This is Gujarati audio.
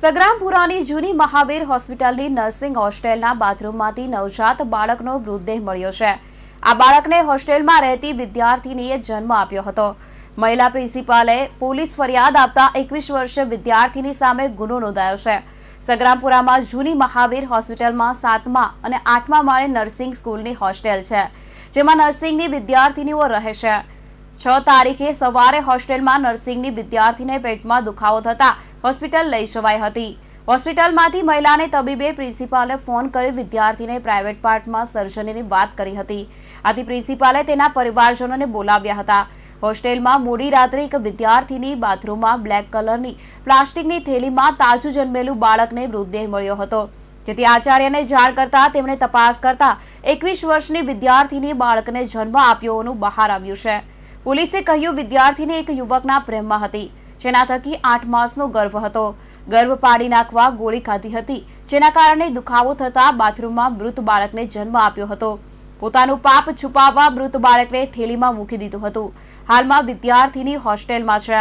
સગ્રામપુરાની જૂની મહાવીર હોસ્પિટલની નર્સિંગ હોસ્ટેલના બાથરૂમમાંથી નવજાત બાળકનો મૃતદેહ મળ્યો છે આ બાળકને હોસ્ટેલમાં રહેતી વિદ્યાર્થીનીએ જન્મ આપ્યો હતો મહિલા પ્રિન્સિપાલે પોલીસ ફરિયાદ આપતા એકવીસ વર્ષીય વિદ્યાર્થીની સામે ગુનો નોંધાયો છે સગ્રામપુરામાં જૂની મહાવીર હોસ્પિટલમાં સાતમા અને આઠમા માળે નર્સિંગ સ્કૂલની હોસ્ટેલ છે જેમાં નર્સિંગની વિદ્યાર્થીનીઓ રહે છે છ તારીખે સવારે હોસ્ટેલમાં નર્સિંગની વિદ્યાર્થીને પેટમાં દુખાવો થતાં હોસ્પિટલ લઈ જવાઈ હતી હોસ્પિટલમાંથી મહિલાને તબીબે પ્રિન્સિપાલને ફોન કરી વિદ્યાર્થીને પ્રાઇવેટ પાર્ટમાં સર્જરીની વાત કરી હતી આથી પ્રિન્સિપાલે તેના પરિવારજનોને બોલાવ્યા હતા હોસ્ટેલમાં મોડી રાત્રે એક વિદ્યાર્થીની બાથરૂમમાં બ્લેક કલરની પ્લાસ્ટિકની થેલીમાં તાજું જન્મેલું બાળકને મૃતદેહ મળ્યો હતો જેથી આચાર્યને જાણ કરતા તેમણે તપાસ કરતા એકવીસ વર્ષની વિદ્યાર્થીની બાળકને જન્મ આપ્યો હોવાનું બહાર આવ્યું છે પોલીસે કહ્યું વિદ્યાર્થીની એક યુવકના પ્રેમમાં હતી જેના થકી આઠ માસનો ગર્ભ હતો ગર્ભ પાડી નાખવા ગોળી ખાધી હતી જેના કારણે દુખાવો થતા બાથરૂમમાં મૃત બાળકને જન્મ આપ્યો હતો પોતાનું પાપ છુપાવવા મૃત બાળકને થેલીમાં મૂકી દીધું હતું હાલમાં વિદ્યાર્થીની હોસ્ટેલમાં છે